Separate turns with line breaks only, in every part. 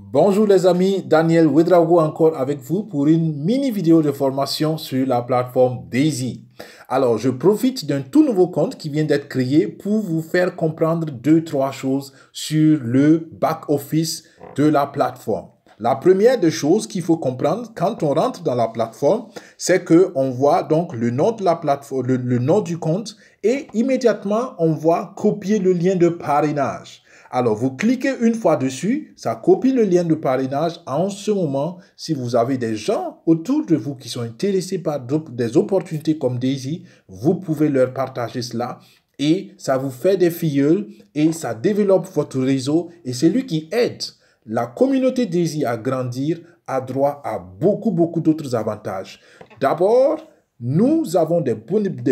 Bonjour les amis, Daniel Wedrago encore avec vous pour une mini vidéo de formation sur la plateforme Daisy. Alors, je profite d'un tout nouveau compte qui vient d'être créé pour vous faire comprendre deux, trois choses sur le back-office de la plateforme. La première des choses qu'il faut comprendre quand on rentre dans la plateforme, c'est que on voit donc le nom de la plateforme, le nom du compte et immédiatement on voit copier le lien de parrainage. Alors, vous cliquez une fois dessus, ça copie le lien de parrainage. En ce moment, si vous avez des gens autour de vous qui sont intéressés par des opportunités comme Daisy, vous pouvez leur partager cela et ça vous fait des filleuls et ça développe votre réseau et c'est lui qui aide la communauté Daisy à grandir a droit à beaucoup, beaucoup d'autres avantages. D'abord, nous avons des,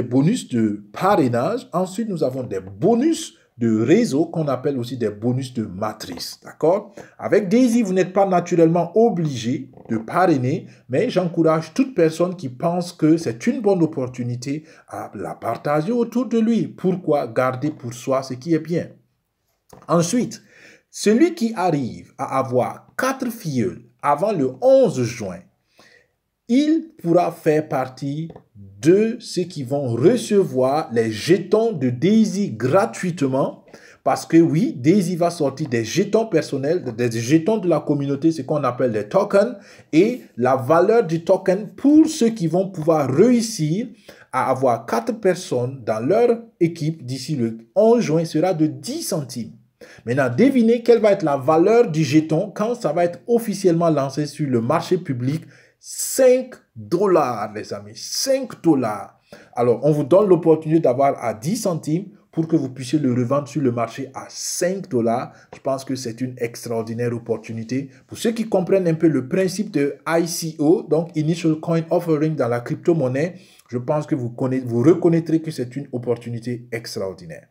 bonus de parrainage. Ensuite, nous avons des bonus de réseau qu'on appelle aussi des bonus de matrice. D'accord Avec Daisy, vous n'êtes pas naturellement obligé de parrainer, mais j'encourage toute personne qui pense que c'est une bonne opportunité à la partager autour de lui. Pourquoi garder pour soi ce qui est bien Ensuite, celui qui arrive à avoir quatre filleuls avant le 11 juin il pourra faire partie de ceux qui vont recevoir les jetons de Daisy gratuitement. Parce que oui, Daisy va sortir des jetons personnels, des jetons de la communauté, ce qu'on appelle des tokens. Et la valeur du token pour ceux qui vont pouvoir réussir à avoir quatre personnes dans leur équipe d'ici le 11 juin sera de 10 centimes. Maintenant, devinez quelle va être la valeur du jeton quand ça va être officiellement lancé sur le marché public 5 dollars, les amis. 5 dollars. Alors, on vous donne l'opportunité d'avoir à 10 centimes pour que vous puissiez le revendre sur le marché à 5 dollars. Je pense que c'est une extraordinaire opportunité. Pour ceux qui comprennent un peu le principe de ICO, donc Initial Coin Offering dans la crypto-monnaie, je pense que vous, vous reconnaîtrez que c'est une opportunité extraordinaire.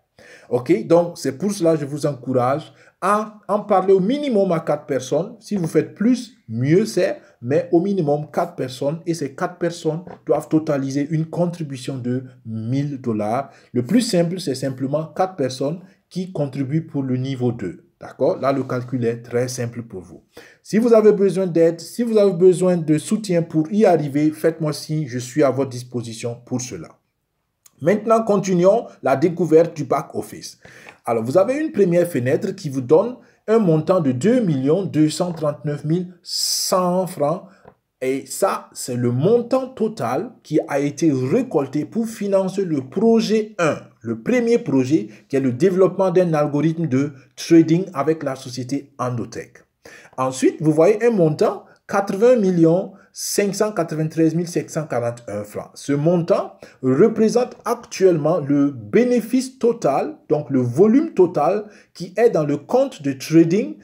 Ok, donc c'est pour cela que je vous encourage à en parler au minimum à 4 personnes. Si vous faites plus, mieux c'est mais au minimum 4 personnes et ces 4 personnes doivent totaliser une contribution de 1000 dollars. Le plus simple, c'est simplement 4 personnes qui contribuent pour le niveau 2. D'accord Là, le calcul est très simple pour vous. Si vous avez besoin d'aide, si vous avez besoin de soutien pour y arriver, faites-moi signe, je suis à votre disposition pour cela. Maintenant, continuons la découverte du back-office. Alors, vous avez une première fenêtre qui vous donne un montant de 2 239 100 francs. Et ça, c'est le montant total qui a été récolté pour financer le projet 1, le premier projet qui est le développement d'un algorithme de trading avec la société Endotech. Ensuite, vous voyez un montant 80 millions 593 741 francs. Ce montant représente actuellement le bénéfice total, donc le volume total qui est dans le compte de trading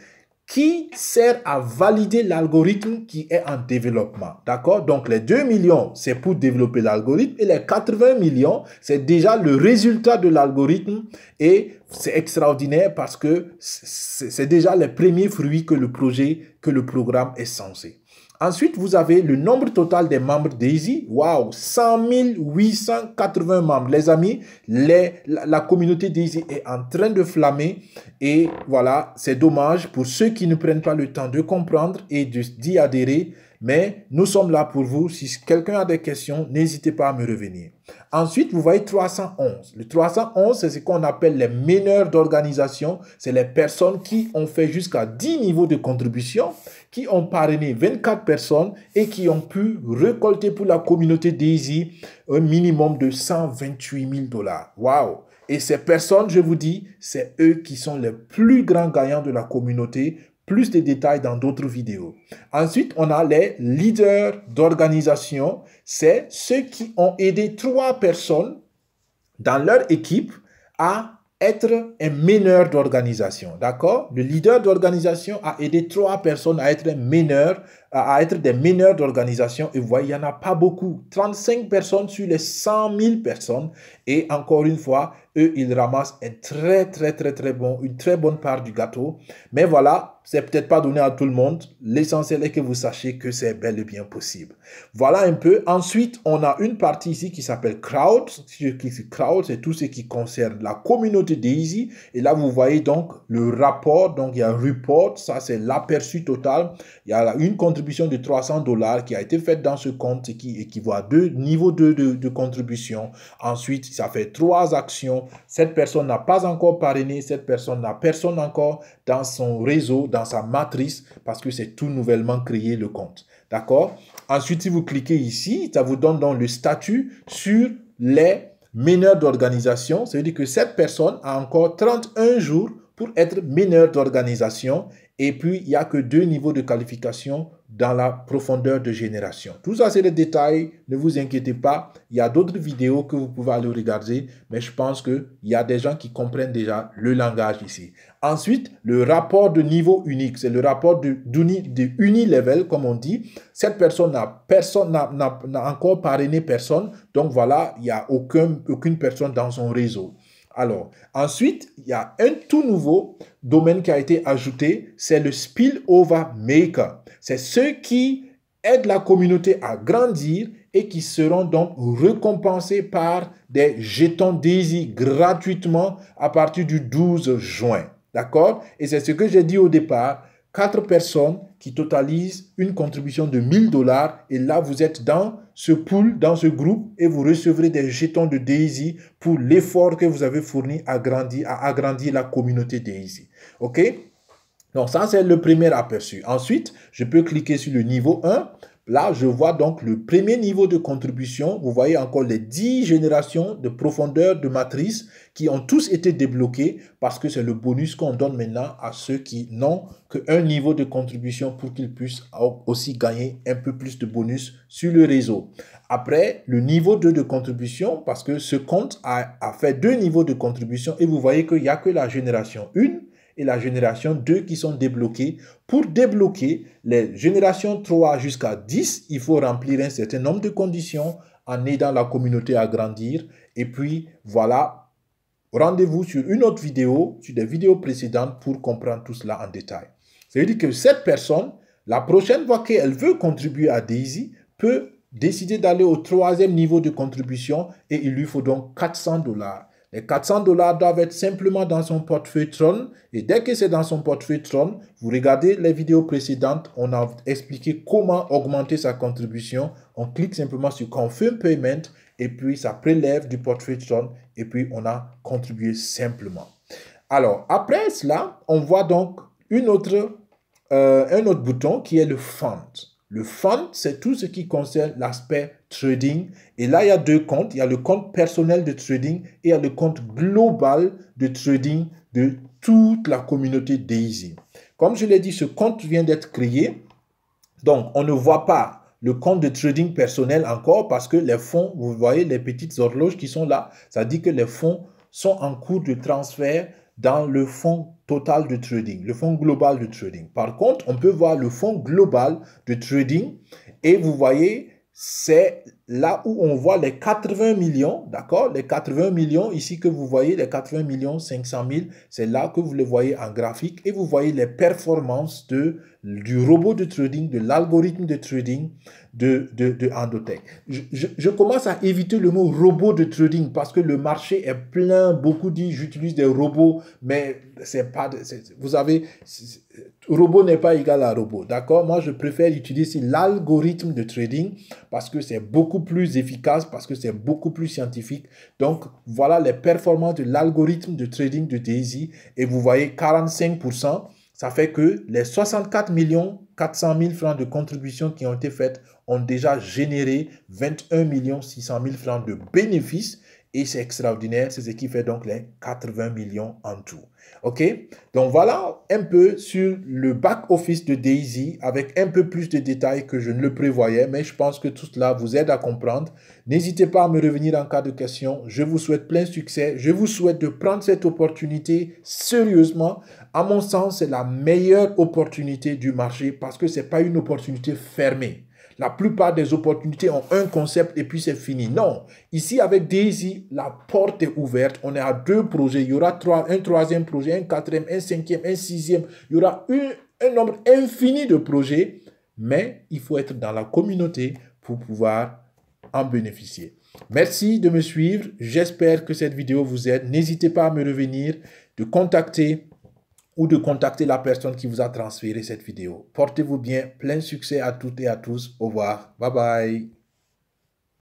qui sert à valider l'algorithme qui est en développement. D'accord Donc les 2 millions, c'est pour développer l'algorithme et les 80 millions, c'est déjà le résultat de l'algorithme et c'est extraordinaire parce que c'est déjà les premiers fruits que le projet, que le programme est censé. Ensuite, vous avez le nombre total des membres d'Easy. Waouh, 100 880 membres. Les amis, les, la, la communauté d'Easy est en train de flammer. Et voilà, c'est dommage pour ceux qui ne prennent pas le temps de comprendre et d'y adhérer. Mais nous sommes là pour vous. Si quelqu'un a des questions, n'hésitez pas à me revenir. Ensuite, vous voyez 311. Le 311, c'est ce qu'on appelle les meneurs d'organisation. C'est les personnes qui ont fait jusqu'à 10 niveaux de contribution qui ont parrainé 24 personnes et qui ont pu récolter pour la communauté Daisy un minimum de 128 000 dollars. Waouh! Et ces personnes, je vous dis, c'est eux qui sont les plus grands gagnants de la communauté. Plus de détails dans d'autres vidéos. Ensuite, on a les leaders d'organisation. C'est ceux qui ont aidé trois personnes dans leur équipe à être un meneur d'organisation, d'accord Le leader d'organisation a aidé trois personnes à être un à être des meneurs d'organisation. Et vous voyez, il n'y en a pas beaucoup. 35 personnes sur les 100 000 personnes. Et encore une fois, eux, ils ramassent un très, très, très, très bon, une très bonne part du gâteau. Mais voilà, c'est peut-être pas donné à tout le monde. L'essentiel est que vous sachiez que c'est bel et bien possible. Voilà un peu. Ensuite, on a une partie ici qui s'appelle crowd. Crowd, c'est tout ce qui concerne la communauté Daisy. Et là, vous voyez donc le rapport. Donc, il y a report. Ça, c'est l'aperçu total. Il y a une contribution de 300 dollars qui a été faite dans ce compte et qui équivaut à deux niveaux de, de contribution. Ensuite, ça fait trois actions. Cette personne n'a pas encore parrainé. Cette personne n'a personne encore dans son réseau dans sa matrice parce que c'est tout nouvellement créé le compte. D'accord Ensuite, si vous cliquez ici, ça vous donne donc le statut sur les mineurs d'organisation. Ça veut dire que cette personne a encore 31 jours pour être mineur d'organisation. Et puis, il n'y a que deux niveaux de qualification dans la profondeur de génération. Tout ça, c'est des détails. Ne vous inquiétez pas. Il y a d'autres vidéos que vous pouvez aller regarder, mais je pense qu'il y a des gens qui comprennent déjà le langage ici. Ensuite, le rapport de niveau unique. C'est le rapport de, uni, de unilevel, comme on dit. Cette personne n'a personne, n'a encore parrainé personne. Donc voilà, il n'y a aucune personne dans son réseau. Alors, ensuite, il y a un tout nouveau domaine qui a été ajouté, c'est le spillover maker. C'est ceux qui aident la communauté à grandir et qui seront donc récompensés par des jetons Daisy gratuitement à partir du 12 juin. D'accord Et c'est ce que j'ai dit au départ quatre personnes qui totalisent une contribution de 1000 dollars et là vous êtes dans ce pool, dans ce groupe et vous recevrez des jetons de Daisy pour l'effort que vous avez fourni à agrandir, à agrandir la communauté Daisy. OK Donc ça c'est le premier aperçu. Ensuite, je peux cliquer sur le niveau 1 Là, je vois donc le premier niveau de contribution. Vous voyez encore les 10 générations de profondeur de matrice qui ont tous été débloquées parce que c'est le bonus qu'on donne maintenant à ceux qui n'ont qu'un niveau de contribution pour qu'ils puissent aussi gagner un peu plus de bonus sur le réseau. Après, le niveau 2 de contribution parce que ce compte a, fait deux niveaux de contribution et vous voyez qu'il n'y a que la génération 1 et la génération 2 qui sont débloquées. Pour débloquer les générations 3 jusqu'à 10, il faut remplir un certain nombre de conditions en aidant la communauté à grandir. Et puis voilà, rendez-vous sur une autre vidéo, sur des vidéos précédentes pour comprendre tout cela en détail. Ça veut dire que cette personne, la prochaine fois qu'elle veut contribuer à Daisy, peut décider d'aller au troisième niveau de contribution et il lui faut donc 400 dollars. Les 400 dollars doivent être simplement dans son portefeuille Tron et dès que c'est dans son portefeuille Tron, vous regardez les vidéos précédentes, on a expliqué comment augmenter sa contribution. On clique simplement sur Confirm Payment et puis ça prélève du portefeuille Tron et puis on a contribué simplement. Alors après cela, on voit donc euh, un autre bouton qui est le Fund. Le Fund, c'est tout ce qui concerne l'aspect trading. Et là, il y a deux comptes. Il y a le compte personnel de trading et il y a le compte global de trading de toute la communauté Daisy. Comme je l'ai dit, ce compte vient d'être créé. Donc, on ne voit pas le compte de trading personnel encore parce que les fonds, vous voyez les petites horloges qui sont là, ça dit que les fonds sont en cours de transfert dans le fonds total de trading, le fonds global de trading. Par contre, on peut voir le fonds global de trading et vous voyez se là où on voit les 80 millions, d'accord Les 80 millions, ici que vous voyez, les 80 millions 500 000, c'est là que vous les voyez en graphique et vous voyez les performances de, du robot de trading, de l'algorithme de trading de, de, Je, commence à éviter le mot robot de trading parce que le marché est plein. Beaucoup disent j'utilise des robots, mais c'est pas. vous avez. Robot n'est pas égal à robot, d'accord Moi, je préfère utiliser l'algorithme de trading parce que c'est beaucoup plus efficace parce que c'est beaucoup plus scientifique. Donc voilà les performances de l'algorithme de trading de DAISY et vous voyez 45%, ça fait que les 64 millions 400 000 francs de contributions qui ont été faites ont déjà généré 21 600 000 francs de bénéfices et c'est extraordinaire, c'est ce qui fait donc les 80 millions en tout. OK Donc voilà un peu sur le back-office de Daisy avec un peu plus de détails que je ne le prévoyais, mais je pense que tout cela vous aide à comprendre. N'hésitez pas à me revenir en cas de question. Je vous souhaite plein succès. Je vous souhaite de prendre cette opportunité sérieusement. À mon sens, c'est la meilleure opportunité du marché parce que ce n'est pas une opportunité fermée. La plupart des opportunités ont un concept et puis c'est fini. Non. Ici, avec Daisy, la porte est ouverte. On est à deux projets. Il y aura trois, un troisième projet, un quatrième, un cinquième, un sixième. Il y aura un nombre infini de projets. Mais il faut être dans la communauté pour pouvoir en bénéficier. Merci de me suivre. J'espère que cette vidéo vous aide. N'hésitez pas à me revenir, de contacter ou de contacter la personne qui vous a transféré cette vidéo. Portez-vous bien, plein succès à toutes et à tous. Au revoir. Bye bye.